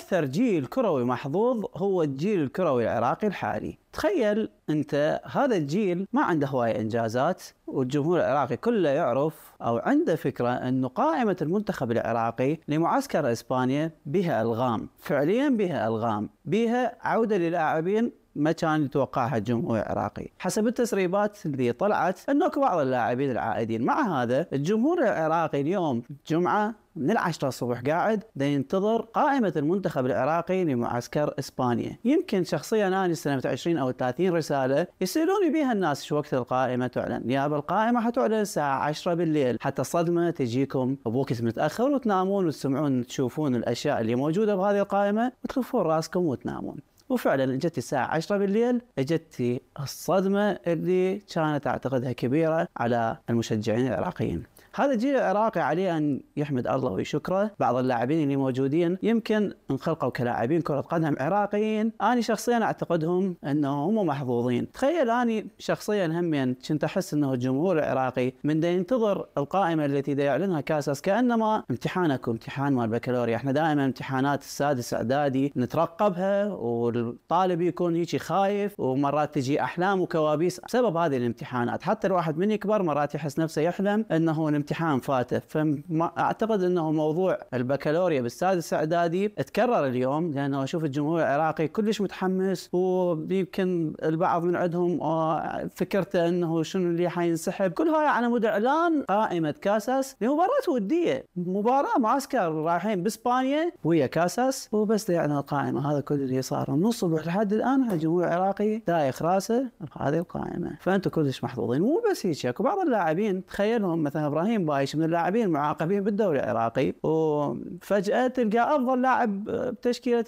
اكثر جيل كروي محظوظ هو الجيل الكروي العراقي الحالي تخيل انت هذا الجيل ما عنده هواية انجازات والجمهور العراقي كله يعرف او عنده فكرة انه قائمة المنتخب العراقي لمعسكر اسبانيا بها الغام فعليا بها الغام بها عودة للاعبين ما كان يتوقعها الجمهور العراقي حسب التسريبات اللي طلعت اكو بعض اللاعبين العائدين مع هذا الجمهور العراقي اليوم جمعه من العشرة الصبح قاعد ينتظر قائمة المنتخب العراقي لمعسكر إسبانيا يمكن شخصيا أنا استلمت 20 أو 30 رسالة يسألوني بيها الناس شو وقت القائمة تعلن يا القائمة حتعلن الساعة 10 بالليل حتى الصدمة تجيكم بوقت متأخر وتنامون وتسمعون تشوفون الأشياء اللي موجودة بهذه القائمة وتخفون راسكم وتنامون وفعلا جت الساعة 10 بالليل اجت الصدمة اللي كانت أعتقدها كبيرة على المشجعين العراقيين هذا الجيل العراقي عليه ان يحمد الله ويشكره بعض اللاعبين اللي موجودين يمكن انخلقوا كلاعبين كره قدم عراقيين انا شخصيا اعتقدهم انهم هم محظوظين تخيل انا شخصيا همين يعني كنت احس انه الجمهور العراقي من دا ينتظر القائمه التي دا يعلنها كاساس كانما امتحانك امتحان مال بكالوريا احنا دائما امتحانات السادس اعدادي نترقبها والطالب يكون هيك خايف ومرات تجي احلام وكوابيس بسبب هذه الامتحانات حتى الواحد من يكبر مرات يحس نفسه يحلم انه امتحان فاته فاعتقد انه موضوع البكالوريا بالسادس اعدادي تكرر اليوم لانه اشوف الجمهور العراقي كلش متحمس ويمكن البعض من عندهم آه، فكرته انه شنو اللي حينسحب كل هاي على مود اعلان قائمه كاساس لمباراه وديه مباراه معسكر رايحين باسبانيا ويا كاساس وبس يعني القائمه هذا كل اللي صار من الصبح لحد الان الجمهور العراقي دايخ راسه هذه القائمه فانتم كلش محظوظين مو بس هيك اكو بعض اللاعبين تخيلهم مثلا ابراهيم ابراهيم بايش من اللاعبين المعاقبين بالدوري العراقي وفجاه تلقى افضل لاعب بتشكيله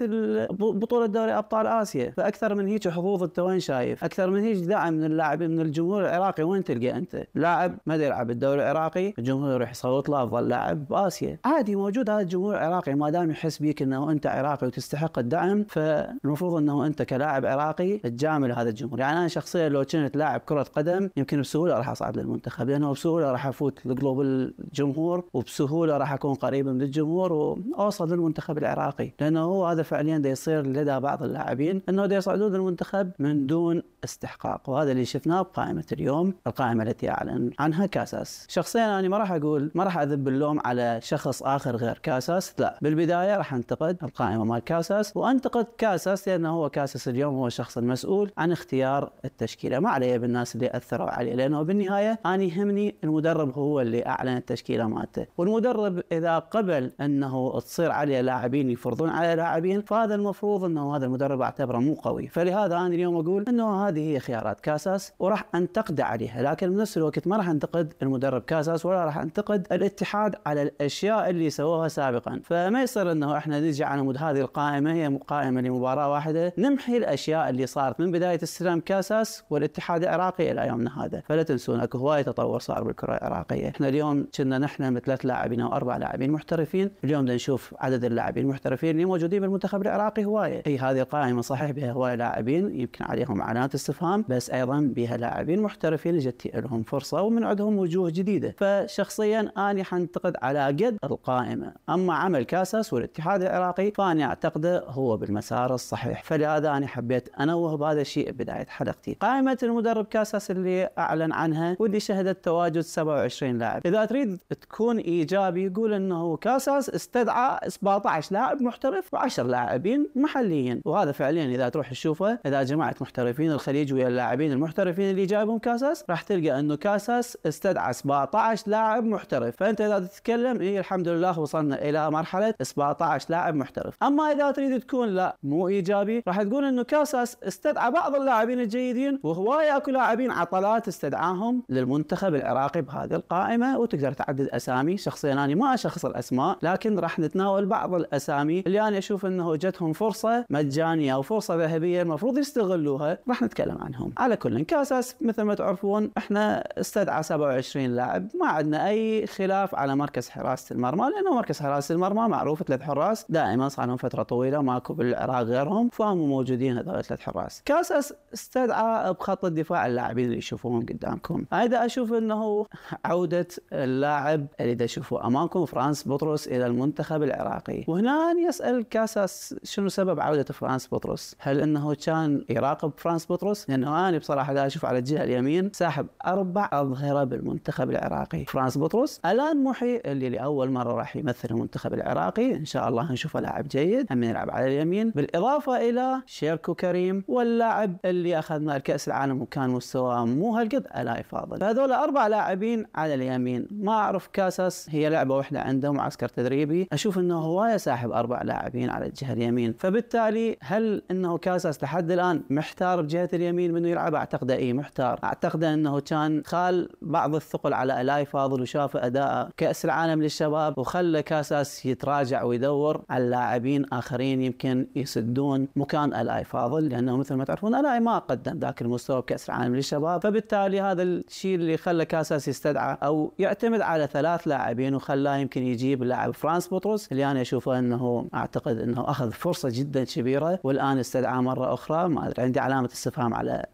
بطوله دوري ابطال اسيا فاكثر من هيك حظوظ انت وين شايف اكثر من هيك دعم من اللاعبين من الجمهور العراقي وين تلقى انت لاعب ما يلعب بالدوري العراقي الجمهور يروح يصوت له افضل لاعب باسيا عادي موجود هذا الجمهور العراقي ما دام يحس بيك انه انت عراقي وتستحق الدعم فالمفروض انه انت كلاعب عراقي تجامل هذا الجمهور يعني انا شخصيا لو كنت لاعب كره قدم يمكن بسهوله راح اصعد للمنتخب لانه بسهوله راح افوت القلوب وبالجمهور الجمهور وبسهوله راح اكون قريب من الجمهور واوصل للمنتخب العراقي لانه هو هذا فعليا دا يصير لدى بعض اللاعبين انه دا يصعدون للمنتخب من دون استحقاق وهذا اللي شفناه بقائمه اليوم القائمه التي اعلن عنها كاساس شخصيا انا ما راح اقول ما راح اذب اللوم على شخص اخر غير كاساس لا بالبدايه راح انتقد القائمه مال كاساس وانتقد كاساس لانه هو كاساس اليوم هو الشخص المسؤول عن اختيار التشكيله ما علي بالناس اللي اثروا عليه لانه بالنهايه انا يهمني المدرب هو اللي اعلن التشكيله مالته والمدرب اذا قبل انه تصير عليه لاعبين يفرضون عليه لاعبين فهذا المفروض انه هذا المدرب اعتبره مو قوي فلهذا انا اليوم اقول انه هذه هي خيارات كاساس وراح انتقد عليها لكن بنفس الوقت ما راح انتقد المدرب كاساس ولا راح انتقد الاتحاد على الاشياء اللي سووها سابقا فما يصير انه احنا نجي على مود هذه القائمه هي قائمه لمباراه واحده نمحي الاشياء اللي صارت من بدايه استلام كاساس والاتحاد العراقي الى يومنا هذا فلا تنسون اكو هوايه تطور صار بالكره العراقيه احنا اليوم كنا نحن من ثلاث لاعبين او اربع لاعبين محترفين، اليوم بدنا نشوف عدد اللاعبين المحترفين اللي موجودين بالمنتخب العراقي هوايه، هي هذه القائمه صحيح بها هوايه لاعبين يمكن عليهم علامات استفهام، بس ايضا بها لاعبين محترفين جت لهم فرصه ومن عندهم وجوه جديده، فشخصيا اني حنتقد على قد القائمه، اما عمل كاساس والاتحاد العراقي فاني اعتقده هو بالمسار الصحيح، فلهذا انا حبيت انوه بهذا الشيء بدايه حلقتي. قائمه المدرب كاساس اللي اعلن عنها واللي شهدت تواجد 27 لاعب اذا تريد تكون ايجابي يقول انه كاساس استدعى 17 لاعب محترف و10 لاعبين محليين وهذا فعليا اذا تروح تشوفه اذا جمعت محترفين الخليج ويا اللاعبين المحترفين اللي جايبهم كاساس راح تلقى انه كاساس استدعى 17 لاعب محترف فانت اذا تتكلم اي الحمد لله وصلنا الى مرحله 17 لاعب محترف اما اذا تريد تكون لا مو ايجابي راح تقول انه كاساس استدعى بعض اللاعبين الجيدين وهوايه اكو لاعبين عطلات استدعاهم للمنتخب العراقي بهذه القائمه وتقدر تعدد اسامي شخصيا انا ما اشخص الاسماء لكن راح نتناول بعض الاسامي اللي انا اشوف انه جتهم فرصه مجانيه او فرصه ذهبيه المفروض يستغلوها راح نتكلم عنهم على كل كاساس مثل ما تعرفون احنا استدعى 27 لاعب ما عندنا اي خلاف على مركز حراسه المرمى لانه مركز حراسه المرمى معروف ثلاث حراس دائما صار لهم فتره طويله ماكو بالعراق غيرهم فهم موجودين هذول الثلاث حراس كاساس استدعى بخط الدفاع اللاعبين اللي يشوفوهم قدامكم هذا اشوف انه عوده اللاعب اللي تشوفه امامكم فرانس بطرس الى المنتخب العراقي وهنا يسال كاساس شنو سبب عوده فرانس بطرس هل انه كان يراقب فرانس بطرس لانه انا بصراحه قاعد اشوف على الجهه اليمين ساحب اربع اظهره بالمنتخب العراقي فرانس بطرس الان محي اللي لاول مره راح يمثل المنتخب العراقي ان شاء الله نشوفه لاعب جيد هم يلعب على اليمين بالاضافه الى شيركو كريم واللاعب اللي اخذنا الكاس العالم وكان مستواه مو هالقد الاي فاضل فهذول اربع لاعبين على اليمين مين ما أعرف كاساس هي لعبة واحدة عنده معسكر تدريبي أشوف أنه هواية ساحب أربع لاعبين على الجهة اليمين فبالتالي هل أنه كاساس لحد الآن محتار بجهة اليمين منه يلعب أعتقد اي محتار أعتقد أنه كان خال بعض الثقل على الاي فاضل وشاف اداءه كاس العالم للشباب وخلى كاساس يتراجع ويدور على لاعبين اخرين يمكن يسدون مكان الاي فاضل لانه مثل ما تعرفون الاي ما قدم ذاك المستوى بكاس العالم للشباب فبالتالي هذا الشيء اللي خلى كاساس يستدعى او يعتمد على ثلاث لاعبين وخلاه يمكن يجيب لاعب فرانس بطرس اللي انا اشوفه انه اعتقد انه اخذ فرصه جدا كبيره والان استدعاه مره اخرى ما ادري عندي علامه استفهام على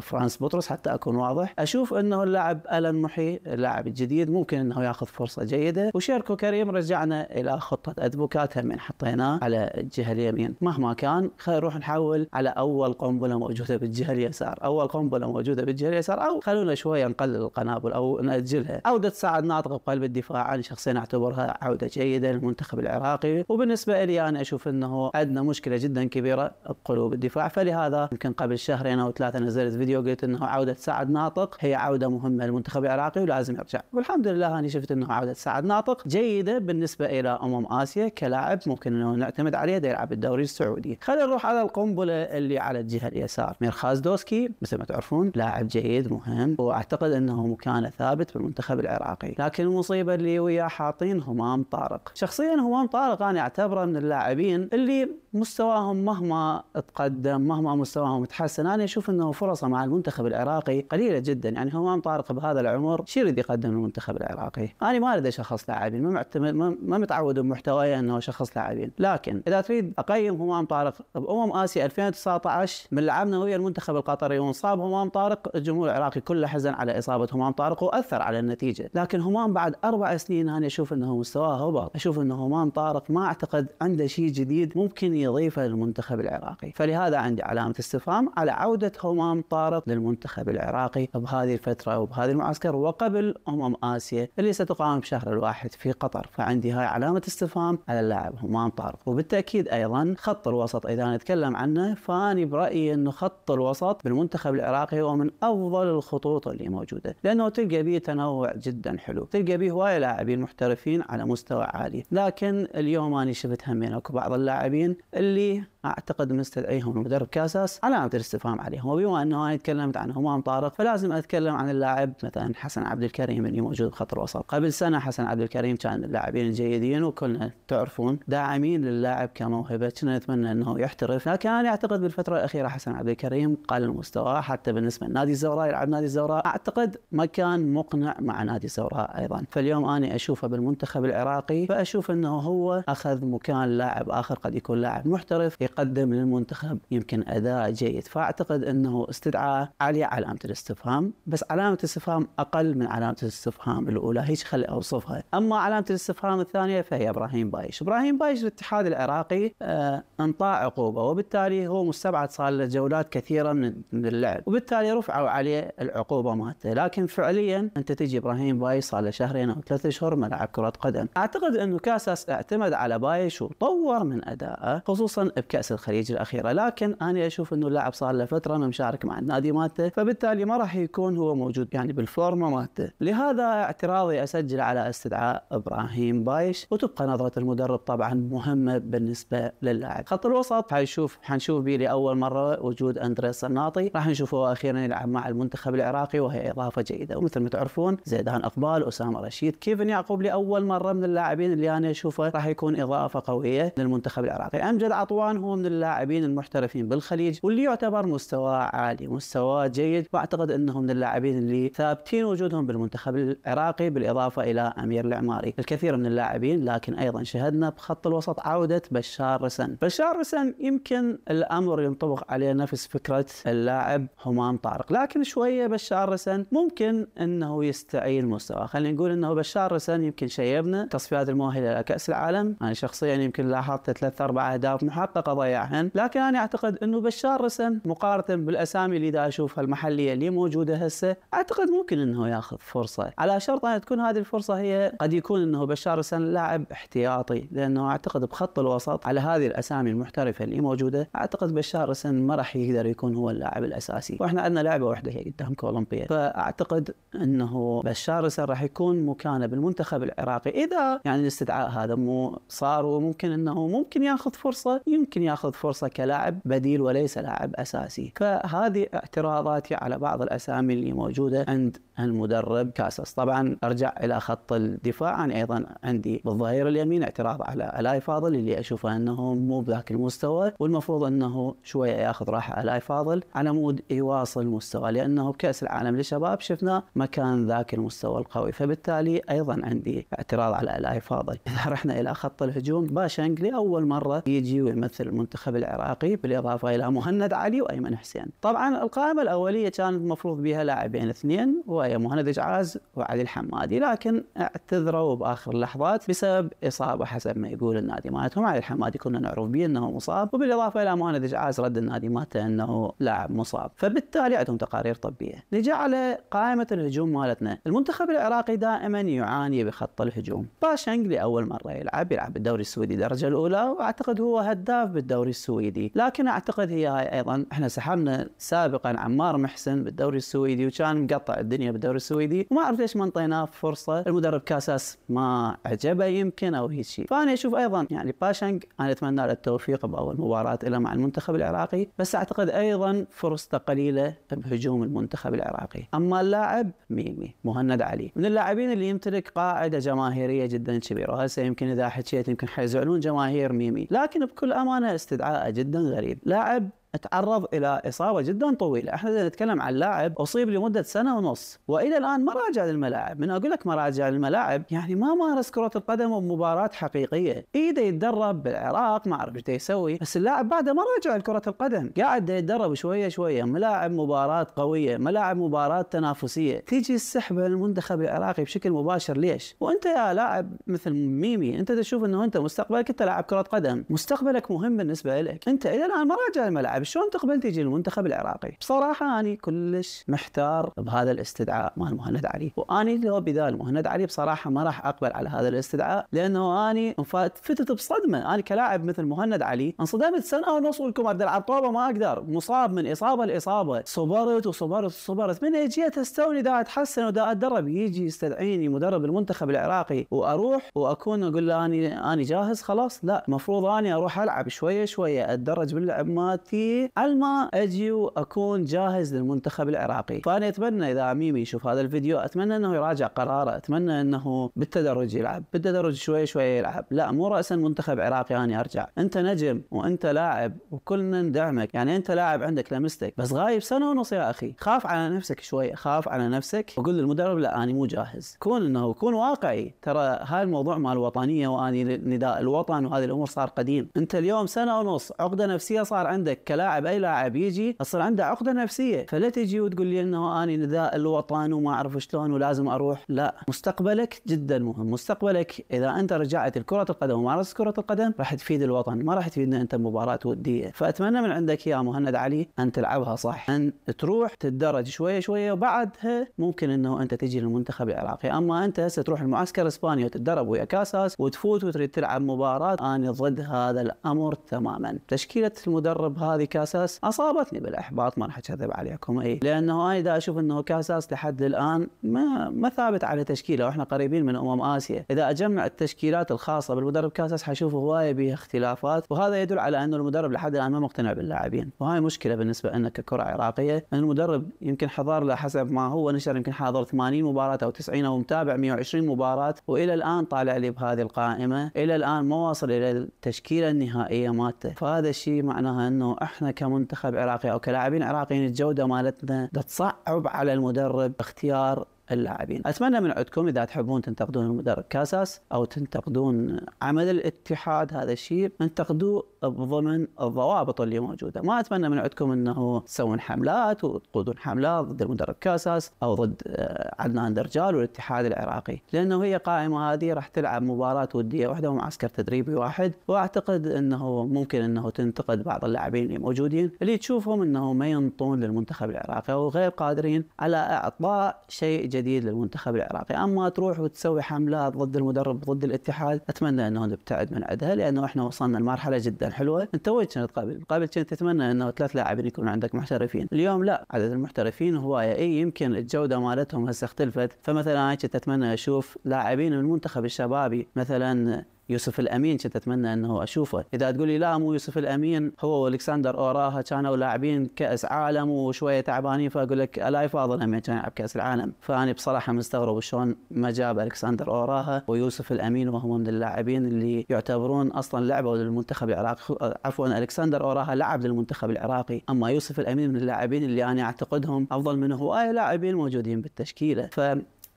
فرانس بطرس حتى اكون واضح اشوف انه اللاعب الن محي اللاعب الجديد ممكن انه ياخذ فرصه جيده وشيركو كريم رجعنا الى خطه ادفوكات هم حطيناه على الجهه اليمين مهما كان خلينا نروح نحول على اول قنبله موجوده بالجهه اليسار اول قنبله موجوده بالجهه اليسار او خلونا شويه نقلل القنابل او ناجلها او عودة سعد ناطق بقلب الدفاع أنا شخصيا أعتبرها عودة جيدة للمنتخب العراقي وبالنسبة لي أنا أشوف أنه عندنا مشكلة جدا كبيرة بقلوب الدفاع فلهذا يمكن قبل شهرين أو ثلاثة نزلت فيديو قلت أنه عودة سعد ناطق هي عودة مهمة للمنتخب العراقي ولازم يرجع والحمد لله أنا شفت أنه عودة سعد ناطق جيدة بالنسبة إلى أمم آسيا كلاعب ممكن أنه نعتمد عليه يلعب الدوري السعودي خلينا نروح على القنبلة اللي على الجهة اليسار ميرخاز دوسكي مثل ما تعرفون لاعب جيد مهم واعتقد انه مكانه ثابت بالمنتخب العراقي العراقي لكن المصيبه اللي وياه حاطين همام طارق شخصيا همام طارق انا اعتبره من اللاعبين اللي مستواهم مهما تقدم مهما مستواهم تحسن انا اشوف انه فرصه مع المنتخب العراقي قليله جدا يعني همام طارق بهذا العمر شو يريد يقدم المنتخب العراقي انا ما اريد اشخص لاعبين ما معتمد ما متعود بمحتواي انه اشخص لاعبين لكن اذا تريد اقيم همام طارق بامم اسيا 2019 من لعبنا ويا المنتخب القطري وانصاب همام طارق الجمهور العراقي كله حزن على اصابه همام طارق واثر على النتيجه نتيجه، لكن همام بعد اربع سنين انا اشوف انه مستواه هبط، اشوف انه همام طارق ما اعتقد عنده شيء جديد ممكن يضيفه للمنتخب العراقي، فلهذا عندي علامه استفهام على عوده همام طارق للمنتخب العراقي بهذه الفتره وبهذا المعسكر وقبل امم اسيا اللي ستقام بشهر الواحد في قطر، فعندي هاي علامه استفهام على اللاعب همام طارق، وبالتاكيد ايضا خط الوسط اذا نتكلم عنه فاني برايي انه خط الوسط بالمنتخب العراقي هو من افضل الخطوط اللي موجوده، لانه تلقى به تنوع جدا جدا حلو تلقى به هوايه لاعبين محترفين على مستوى عالي لكن اليوم انا شفت همين اكو بعض اللاعبين اللي اعتقد مستدعيهم مدرب كاساس علامه الاستفهام عليهم وبما انه انا تكلمت عن همام طارق فلازم اتكلم عن اللاعب مثلا حسن عبد الكريم اللي موجود بخط الوسط قبل سنه حسن عبد الكريم كان من اللاعبين الجيدين وكلنا تعرفون داعمين للاعب كموهبه كنا نتمنى انه يحترف لكن انا اعتقد بالفتره الاخيره حسن عبد الكريم قل مستواه حتى بالنسبه لنادي الزوراء يلعب نادي الزوراء اعتقد ما كان مقنع مع نادي النادي السوراء ايضا فاليوم انا اشوفه بالمنتخب العراقي فاشوف انه هو اخذ مكان لاعب اخر قد يكون لاعب محترف يقدم للمنتخب يمكن اداء جيد فاعتقد انه استدعاء عالية علامة الاستفهام بس علامة الاستفهام اقل من علامة الاستفهام الاولى هيك خلي اوصفها اما علامة الاستفهام الثانية فهي ابراهيم بايش ابراهيم بايش الاتحاد العراقي آه انطاع عقوبة وبالتالي هو مستبعد صار له جولات كثيرة من اللعب وبالتالي رفعوا عليه العقوبة مالته لكن فعليا انت تجي ابراهيم بايش صار له شهرين او ثلاثة اشهر ما لعب كرة قدم، اعتقد انه كاساس اعتمد على بايش وطور من ادائه خصوصا بكأس الخليج الاخيرة، لكن انا اشوف انه اللاعب صار له فترة ما مشارك مع النادي مالته، فبالتالي ما راح يكون هو موجود يعني بالفورمة مالته، لهذا اعتراضي اسجل على استدعاء ابراهيم بايش وتبقى نظرة المدرب طبعا مهمة بالنسبة للاعب، خط الوسط حنشوف حنشوف بيه لاول مرة وجود اندريس الناطي، راح نشوفه اخيرا يلعب مع المنتخب العراقي وهي اضافة جيدة، ومثل ما تعرفون زيدان اقبال اسامه رشيد كيفن يعقوب لاول مره من اللاعبين اللي انا اشوفه راح يكون اضافه قويه للمنتخب العراقي امجد عطوان هو من اللاعبين المحترفين بالخليج واللي يعتبر مستواه عالي مستواه جيد واعتقد انه من اللاعبين اللي ثابتين وجودهم بالمنتخب العراقي بالاضافه الى امير العماري الكثير من اللاعبين لكن ايضا شهدنا بخط الوسط عوده بشار رسن بشار رسن يمكن الامر ينطبق عليه نفس فكره اللاعب همام طارق لكن شويه بشار رسن ممكن انه يستعين المستوى خلينا نقول انه بشار رسن يمكن شيبنا تصفيات المؤهله لكاس العالم انا شخصيا يمكن لاحظت ثلاث اربع اهداف محققه ضيعهن لكن انا اعتقد انه بشار رسن مقارنه بالاسامي اللي دا اشوفها المحليه اللي موجوده هسه اعتقد ممكن انه ياخذ فرصه على شرط ان تكون هذه الفرصه هي قد يكون انه بشار رسن لاعب احتياطي لانه اعتقد بخط الوسط على هذه الاسامي المحترفه اللي موجوده اعتقد بشار رسن ما راح يقدر يكون هو اللاعب الاساسي واحنا عندنا لعبه واحده هي قدام كولومبيا فاعتقد انه بشار سارسه راح يكون مكانه بالمنتخب العراقي اذا يعني الاستدعاء هذا مو صار وممكن انه ممكن ياخذ فرصه يمكن ياخذ فرصه كلاعب بديل وليس لاعب اساسي فهذه اعتراضاتي على بعض الاسامي اللي موجوده عند المدرب كاسس طبعا ارجع الى خط الدفاع انا ايضا عندي بالظهير اليمين اعتراض على الاي فاضل اللي اشوفه انه مو بذاك المستوى والمفروض انه شويه ياخذ راحه الاي فاضل على مود يواصل مستوى لانه بكاس العالم للشباب شفنا مكان ذاك المستوى المستوى القوي فبالتالي أيضا عندي اعتراض على الاي فاضل إذا رحنا إلى خط الهجوم باشنقلي أول مرة يجي ويمثل المنتخب العراقي بالإضافة إلى مهند علي وأيمن حسين طبعا القائمة الأولية كانت المفروض بها لاعبين اثنين وهي مهند إجعاز وعلي الحمادي لكن اعتذروا بآخر اللحظات بسبب إصابة حسب ما يقول النادي مالتهم علي الحمادي كنا نعرف به أنه مصاب وبالإضافة إلى مهند إجعاز رد النادي مالته أنه لاعب مصاب فبالتالي عندهم تقارير طبية نجي على قائمة الهجوم مالتنا المنتخب المنتخب العراقي دائما يعاني بخط الهجوم باشنج لأول مرة يلعب يلعب بالدوري السويدي درجة الأولى وأعتقد هو هداف بالدوري السويدي لكن أعتقد هي هاي أيضا إحنا سحبنا سابقا عمار محسن بالدوري السويدي وكان مقطع الدنيا بالدوري السويدي وما أعرف ليش ما انطيناه فرصة المدرب كاساس ما عجبه يمكن أو هيك شيء فأنا أشوف أيضا يعني باشنج أنا أتمنى له التوفيق بأول مباراة له مع المنتخب العراقي بس أعتقد أيضا فرصته قليلة بهجوم المنتخب العراقي أما اللاعب ميمي مهند عليه من اللاعبين اللي يمتلك قاعده جماهيريه جدا كبيره وهسه يمكن اذا حكيت يمكن حيزعلون جماهير ميمي لكن بكل امانه استدعاء جدا غريب لاعب تعرض الى اصابه جدا طويله، احنا نتكلم عن لاعب اصيب لمده سنه ونص، والى الان ما راجع للملاعب، من اقول لك ما راجع للملاعب يعني ما مارس كره القدم بمباراه حقيقيه، ايده يتدرب بالعراق ما اعرف ايش يسوي، بس اللاعب بعده ما راجع لكره القدم، قاعد يتدرب شويه شويه، ملاعب مباراه قويه، ملاعب مباراه تنافسيه، تيجي السحبه للمنتخب العراقي بشكل مباشر ليش؟ وانت يا لاعب مثل ميمي، انت تشوف انه انت مستقبلك انت لاعب كره قدم، مستقبلك مهم بالنسبه لك، انت الى الان ما راجع الملعب المنتخب شلون تقبل تجي المنتخب العراقي بصراحه اني كلش محتار بهذا الاستدعاء مال مهند علي واني لو بذال مهند علي بصراحه ما راح اقبل على هذا الاستدعاء لانه اني فتت بصدمه انا كلاعب مثل مهند علي انصدمت سنه ونص لكم ارد العب طوبه ما اقدر مصاب من اصابه لاصابه صبرت وصبرت وصبرت من أجيت استوني دا اتحسن ودا اتدرب يجي يستدعيني مدرب المنتخب العراقي واروح واكون اقول له اني اني جاهز خلاص لا المفروض اني اروح العب شويه شويه اتدرج باللعب ماتي على ما اجي واكون جاهز للمنتخب العراقي فانا اتمنى اذا اميمي يشوف هذا الفيديو اتمنى انه يراجع قراره اتمنى انه بالتدرج يلعب بالتدرج شوي شوي يلعب لا مو راسا منتخب عراقي انا ارجع انت نجم وانت لاعب وكلنا ندعمك يعني انت لاعب عندك لمستك بس غايب سنه ونص يا اخي خاف على نفسك شوي خاف على نفسك وقول للمدرب لا انا مو جاهز كون انه كون واقعي ترى هاي الموضوع مال الوطنيه واني نداء الوطن وهذه الامور صار قديم انت اليوم سنه ونص عقده نفسيه صار عندك كلاعب اي لاعب يجي اصلا عنده عقده نفسيه فلا تجي وتقول لي انه انا نداء الوطن وما اعرف شلون ولازم اروح لا مستقبلك جدا مهم مستقبلك اذا انت رجعت لكره القدم ومارست كره القدم راح تفيد الوطن ما راح تفيدنا انت مباراه وديه فاتمنى من عندك يا مهند علي ان تلعبها صح ان تروح تتدرج شويه شويه وبعدها ممكن انه انت تجي للمنتخب العراقي اما انت هسه تروح المعسكر اسبانيا وتتدرب ويا كاساس وتفوت وتريد تلعب مباراه انا ضد هذا الامر تماما تشكيله المدرب هذه هذه كاساس اصابتني بالاحباط ما راح اكذب عليكم اي لانه انا اذا اشوف انه كاساس لحد الان ما ما ثابت على تشكيله واحنا قريبين من امم اسيا اذا اجمع التشكيلات الخاصه بالمدرب كاساس حشوف هوايه بها اختلافات وهذا يدل على انه المدرب لحد الان ما مقتنع باللاعبين وهاي مشكله بالنسبه لنا ككره عراقيه ان المدرب يمكن حضر له حسب ما هو نشر يمكن حاضر 80 مباراه او 90 او متابع 120 مباراه والى الان طالع لي بهذه القائمه الى الان ما واصل الى التشكيله النهائيه مالته فهذا الشيء معناها انه احنا كمنتخب عراقي او كلاعبين عراقيين الجوده مالتنا تصعب على المدرب اختيار اللاعبين أتمنى من عندكم إذا تحبون تنتقدون المدرب كاساس أو تنتقدون عمل الاتحاد هذا الشيء انتقدوه بضمن الضوابط اللي موجودة ما أتمنى من عندكم أنه تسوون حملات وتقودون حملات ضد المدرب كاساس أو ضد آه، عدنان درجال والاتحاد العراقي لأنه هي قائمة هذه راح تلعب مباراة ودية واحدة ومعسكر تدريبي واحد وأعتقد أنه ممكن أنه تنتقد بعض اللاعبين اللي موجودين اللي تشوفهم أنهم ما ينطون للمنتخب العراقي أو غير قادرين على إعطاء شيء جديد للمنتخب العراقي اما تروح وتسوي حملات ضد المدرب ضد الاتحاد اتمنى انه نبتعد من عدها لانه احنا وصلنا لمرحله جدا حلوه انت وين كنت قبل قبل كنت تتمنى انه ثلاث لاعبين يكون عندك محترفين اليوم لا عدد المحترفين هوايه اي يمكن الجوده مالتهم هسه اختلفت فمثلا انا كنت اتمنى اشوف لاعبين من المنتخب الشبابي مثلا يوسف الامين كنت اتمنى انه اشوفه اذا تقول لي لا مو يوسف الامين هو والكسندر اوراها كانوا لاعبين كاس عالم وشويه تعبانين فاقول لك الاي فاضل لما كان يلعب كاس العالم فاني بصراحه مستغرب شلون ما جاب الكسندر اوراها ويوسف الامين وهم من اللاعبين اللي يعتبرون اصلا لعبوا للمنتخب العراقي عفوا الكسندر اوراها لعب للمنتخب العراقي اما يوسف الامين من اللاعبين اللي انا اعتقدهم افضل من هوايه لاعبين موجودين بالتشكيله ف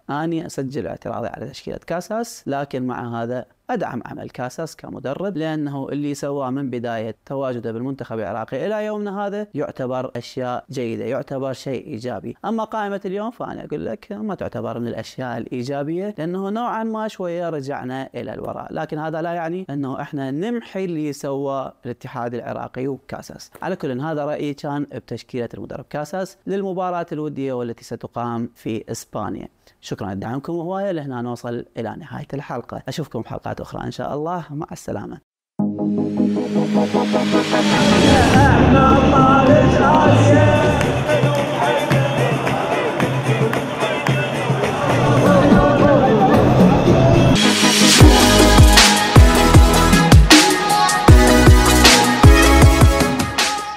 اني اسجل اعتراضي على تشكيله كاساس لكن مع هذا ادعم عمل كاساس كمدرب لانه اللي سواه من بدايه تواجده بالمنتخب العراقي الى يومنا هذا يعتبر اشياء جيده، يعتبر شيء ايجابي، اما قائمه اليوم فانا اقول لك ما تعتبر من الاشياء الايجابيه لانه نوعا ما شويه رجعنا الى الوراء، لكن هذا لا يعني انه احنا نمحي اللي سواه الاتحاد العراقي وكاساس، على كل هذا رايي كان بتشكيله المدرب كاساس للمباراه الوديه والتي ستقام في اسبانيا. شكرا لدعمكم هوايه لهنا نوصل الى نهايه الحلقه، اشوفكم بحلقات حلقات أخرى إن شاء الله مع السلامة احنا اسيا